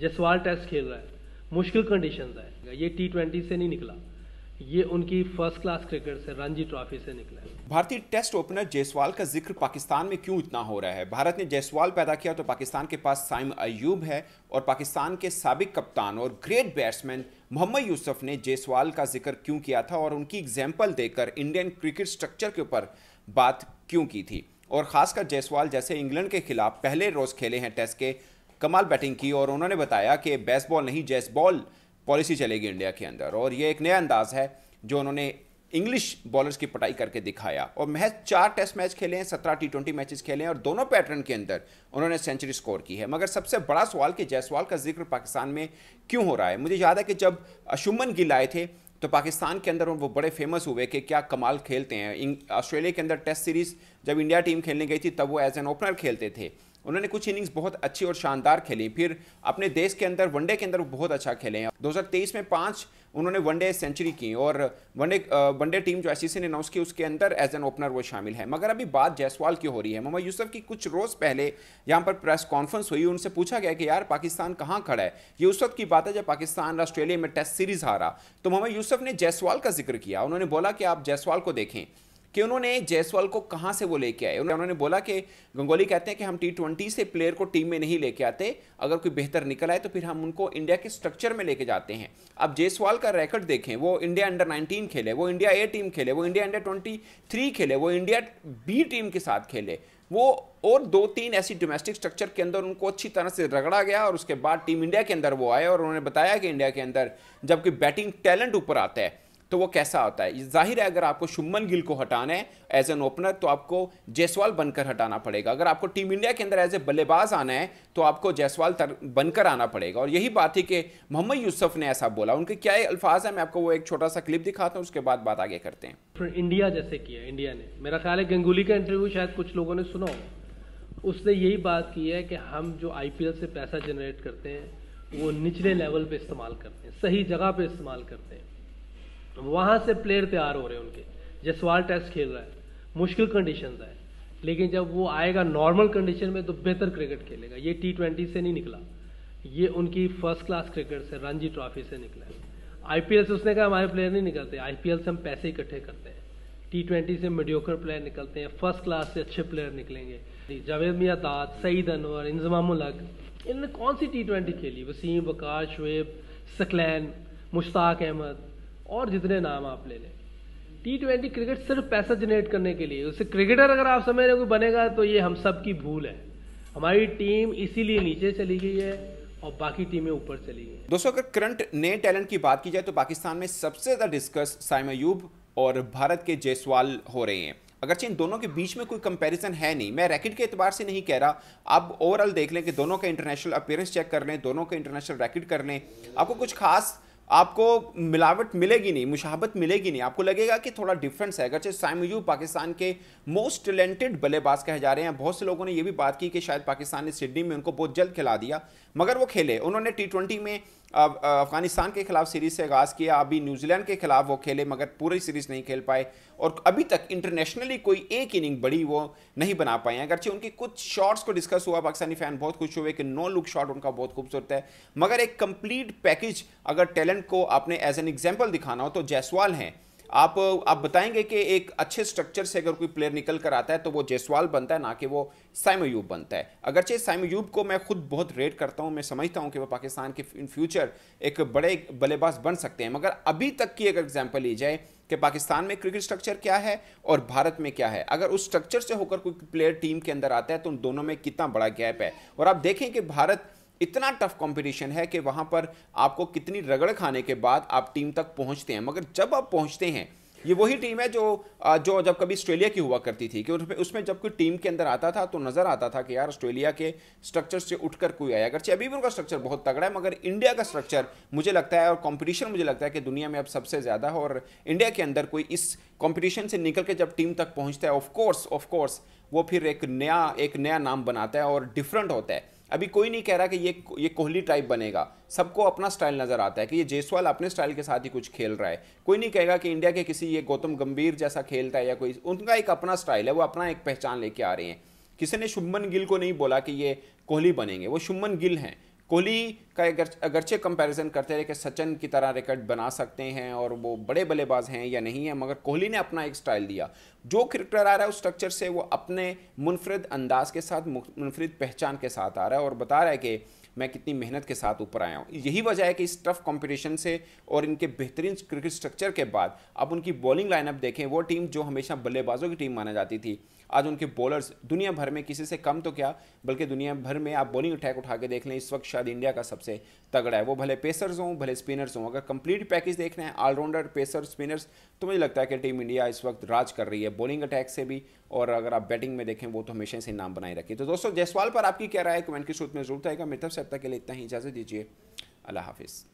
Jaswal test खेल रहा है मुश्किल कंडीशन है ये टी ट्वेंटी से नहीं निकला ये उनकी फर्स्ट क्लास क्रिकेट से रणजी ट्रॉफी से निकला है भारतीय टेस्ट ओपनर जयसवाल का जिक्र पाकिस्तान में क्यों इतना हो रहा है भारत ने जयसवाल पैदा किया तो पाकिस्तान के पास साइम अयूब है और पाकिस्तान के सबक कप्तान और ग्रेट बैट्समैन मोहम्मद यूसुफ ने जयसवाल का जिक्र क्यों किया था और उनकी एग्जाम्पल देकर इंडियन क्रिकेट स्ट्रक्चर के ऊपर बात क्यों की थी और खासकर जयसवाल जैसे इंग्लैंड के खिलाफ पहले रोज खेले हैं टेस्ट के कमाल बैटिंग की और उन्होंने बताया कि बेसबॉल नहीं जैसबॉल पॉलिसी चलेगी इंडिया के अंदर और ये एक नया अंदाज है जो उन्होंने इंग्लिश बॉलर्स की पटाई करके दिखाया और महज चार टेस्ट मैच खेले हैं सत्रह टी ट्वेंटी मैचेस खेले हैं और दोनों पैटर्न के अंदर उन्होंने सेंचुरी स्कोर की है मगर सबसे बड़ा सवाल कि जयसवाल का जिक्र पाकिस्तान में क्यों हो रहा है मुझे याद है कि जब अशुमन गिल आए थे तो पाकिस्तान के अंदर वो बड़े फेमस हुए कि क्या कमाल खेलते हैं ऑस्ट्रेलिया के अंदर टेस्ट सीरीज जब इंडिया टीम खेलने गई थी तब वो एज एन ओपनर खेलते थे उन्होंने कुछ इनिंग्स बहुत अच्छी और शानदार खेली फिर अपने देश के अंदर वनडे के अंदर वो बहुत अच्छा खेले हैं 2023 में पांच उन्होंने वनडे सेंचुरी की और वनडे वनडे टीम जो आईसीसी ने अनाउंस की उसके अंदर एज एन ओपनर वो शामिल है मगर अभी बात जायसवाल की हो रही है मोहम्मद यूसुफ की कुछ रोज़ पहले यहाँ पर प्रेस कॉन्फ्रेंस हुई उनसे पूछा गया कि यार पाकिस्तान कहाँ खड़ा है ये उस वक्त की बात है जब पाकिस्तान ऑस्ट्रेलिया में टेस्ट सीरीज हारा तो मोहम्मद यूसुफ ने जायसवाल का जिक्र किया उन्होंने बोला कि आप जायसवाल को देखें कि उन्होंने जयसवाल को कहाँ से वो लेके आए उन्होंने बोला कि गंगोली कहते हैं कि हम टी ट्वेंटी से प्लेयर को टीम में नहीं लेके आते अगर कोई बेहतर निकल आए तो फिर हम उनको इंडिया के स्ट्रक्चर में लेके जाते हैं अब जयसवाल का रैकेट देखें वो इंडिया अंडर नाइनटीन खेले वो इंडिया ए टीम खेले वो इंडिया अंडर ट्वेंटी थ्री खेले वो इंडिया बी टीम के साथ खेले वो और दो तीन ऐसी डोमेस्टिक स्ट्रक्चर के अंदर उनको अच्छी तरह से रगड़ा गया और उसके बाद टीम इंडिया के अंदर वो आए और उन्होंने बताया कि इंडिया के अंदर जबकि बैटिंग टैलेंट ऊपर आता है तो वो कैसा होता है जाहिर है अगर आपको शुभमन गिल को हटाना है एज एन ओपनर तो आपको जयसवाल बनकर हटाना पड़ेगा अगर आपको टीम इंडिया के अंदर एज ए बल्लेबाज आना है तो आपको जयसवाल बनकर आना पड़ेगा और यही बात है कि मोहम्मद यूसुफ ने ऐसा बोला उनके क्या अल्फाज है मैं आपको वो एक छोटा सा क्लिप दिखाता हूँ उसके बाद बात आगे करते हैं इंडिया जैसे किया इंडिया ने मेरा ख्याल है गंगुली का इंटरव्यू शायद कुछ लोगों ने सुना हो उसने यही बात की है कि हम जो आईपीएल से पैसा जनरेट करते हैं वो निचले लेवल पे इस्तेमाल करते हैं सही जगह पे इस्तेमाल करते हैं वहां से प्लेयर तैयार हो रहे हैं उनके जसवाल टेस्ट खेल रहा है मुश्किल कंडीशन है लेकिन जब वो आएगा नॉर्मल कंडीशन में तो बेहतर क्रिकेट खेलेगा ये टी ट्वेंटी से नहीं निकला ये उनकी फर्स्ट क्लास क्रिकेट से रणजी ट्रॉफी से निकला है एल से उसने कहा हमारे प्लेयर नहीं निकलते एल से हम पैसे इकट्ठे करते हैं टी ट्वेंटी से मीडियोकर प्लेयर निकलते हैं फर्स्ट क्लास से अच्छे प्लेयर निकलेंगे जावेद मियाँ दाद सईद अनवर इंजमाम उलग इनने कौन सी टी ट्वेंटी खेली वसीम वकार शुएब सकलैन मुश्ताक अहमद और जितने नाम आप ले लें टी ट्वेंटी क्रिकेट सिर्फ पैसा जनरेट करने के लिए उससे क्रिकेटर अगर आप समझ रहे कोई बनेगा तो ये हम सब की भूल है हमारी टीम इसीलिए नीचे चली गई है और बाकी टीमें ऊपर चली गई दोस्तों अगर करंट नए टैलेंट की बात की जाए तो पाकिस्तान में सबसे ज़्यादा डिस्कस साइमयूब और भारत के जयसवाल हो रहे हैं अगर इन दोनों के बीच में कोई कंपैरिजन है नहीं मैं रैकेट के एतबार से नहीं कह रहा आप ओवरऑल देख लें कि दोनों का इंटरनेशनल अपेयरेंस चेक कर लें दोनों का इंटरनेशनल रैकेट कर लें आपको कुछ खास आपको मिलावट मिलेगी नहीं मुशाबत मिलेगी नहीं आपको लगेगा कि थोड़ा डिफरेंस है अगरचे साइम यूब पाकिस्तान के मोस्ट टैलेंटेड बल्लेबाज कहे जा रहे हैं बहुत से लोगों ने यह भी बात की कि शायद पाकिस्तान ने सिडनी में उनको बहुत जल्द खिला दिया मगर वो खेले उन्होंने टी में अब अफगानिस्तान के खिलाफ सीरीज से आगाज़ किया अभी न्यूजीलैंड के खिलाफ वो खेले मगर पूरी सीरीज़ नहीं खेल पाए और अभी तक इंटरनेशनली कोई एक इनिंग बड़ी वो नहीं बना पाए हैं अगरचे उनकी कुछ शॉट्स को डिस्कस हुआ पाकिस्तानी फ़ैन बहुत खुश हुए कि नो लुक शॉट उनका बहुत खूबसूरत है मगर एक कंप्लीट पैकेज अगर टैलेंट को आपने एज एन एग्जाम्पल दिखाना हो तो जायसवाल हैं आप आप बताएंगे कि एक अच्छे स्ट्रक्चर से अगर कोई प्लेयर निकल कर आता है तो वो जयसवाल बनता है ना कि वो साइमयूब बनता है अगरचे साइमयूब को मैं खुद बहुत रेट करता हूँ मैं समझता हूँ कि वो पाकिस्तान के इन फ्यूचर एक बड़े बल्लेबाज बन सकते हैं मगर अभी तक की अगर एग्जाम्पल ली जाए कि पाकिस्तान में क्रिकेट स्ट्रक्चर क्या है और भारत में क्या है अगर उस स्ट्रक्चर से होकर कोई प्लेयर टीम के अंदर आता है तो उन दोनों में कितना बड़ा गैप है और आप देखें कि भारत इतना टफ कंपटीशन है कि वहाँ पर आपको कितनी रगड़ खाने के बाद आप टीम तक पहुँचते हैं मगर जब आप पहुँचते हैं ये वही टीम है जो जो जब कभी ऑस्ट्रेलिया की हुआ करती थी कि उसमें उसमें जब कोई टीम के अंदर आता था तो नज़र आता था कि यार ऑस्ट्रेलिया के स्ट्रक्चर से उठकर कोई आया अगर अभी भी उनका स्ट्रक्चर बहुत तगड़ा है मगर इंडिया का स्ट्रक्चर मुझे लगता है और कंपटीशन मुझे लगता है कि दुनिया में अब सबसे ज़्यादा है और इंडिया के अंदर कोई इस कॉम्पिटिशन से निकल के जब टीम तक पहुँचता है ऑफकोर्स ऑफकोर्स वो फिर एक नया एक नया नाम बनाता है और डिफरेंट होता है अभी कोई नहीं कह रहा कि ये ये कोहली टाइप बनेगा सबको अपना स्टाइल नज़र आता है कि ये जयसवाल अपने स्टाइल के साथ ही कुछ खेल रहा है कोई नहीं कहेगा कि इंडिया के किसी ये गौतम गंभीर जैसा खेलता है या कोई उनका एक अपना स्टाइल है वो अपना एक पहचान लेके आ रहे हैं किसी ने शुभमन गिल को नहीं बोला कि ये कोहली बनेंगे वो शुभमन गिल हैं कोहली का अगर अगरचे कंपैरिजन करते रहे कि सचिन की तरह रिकॉर्ड बना सकते हैं और वो बड़े बल्लेबाज हैं या नहीं है मगर कोहली ने अपना एक स्टाइल दिया जो क्रिकेटर आ रहा है उस स्ट्रक्चर से वो अपने मुनफरद अंदाज के साथ मुनफरद पहचान के साथ आ रहा है और बता रहा है कि मैं कितनी मेहनत के साथ ऊपर आया हूँ यही वजह है कि इस टफ कॉम्पिटिशन से और इनके बेहतरीन क्रिकेट स्ट्रक्चर के बाद अब उनकी बॉलिंग लाइनअप देखें वो टीम जो हमेशा बल्लेबाजों की टीम माना जाती थी आज उनके बॉलर्स दुनिया भर में किसी से कम तो क्या बल्कि दुनिया भर में आप बॉलिंग अटैक उठा के देख लें इस वक्त शायद इंडिया का सबसे तगड़ा है वो भले पेसर्स हों भले स्पिनर्स हों अगर कंप्लीट पैकेज देख रहे हैं ऑलराउंडर पेसर स्पिनर्स तो मुझे लगता है कि टीम इंडिया इस वक्त राज कर रही है बॉलिंग अटैक से भी और अगर आप बैटिंग में देखें वो तो हमेशा से नाम बनाए रखी तो दोस्तों जयसवाल पर आपकी क्या राय है कमेंट की सूत्र में जरूरत आएगा मेरी तरफ से अब तक के लिए इतना ही इजाज़त दीजिए अल्लाह हाफिज़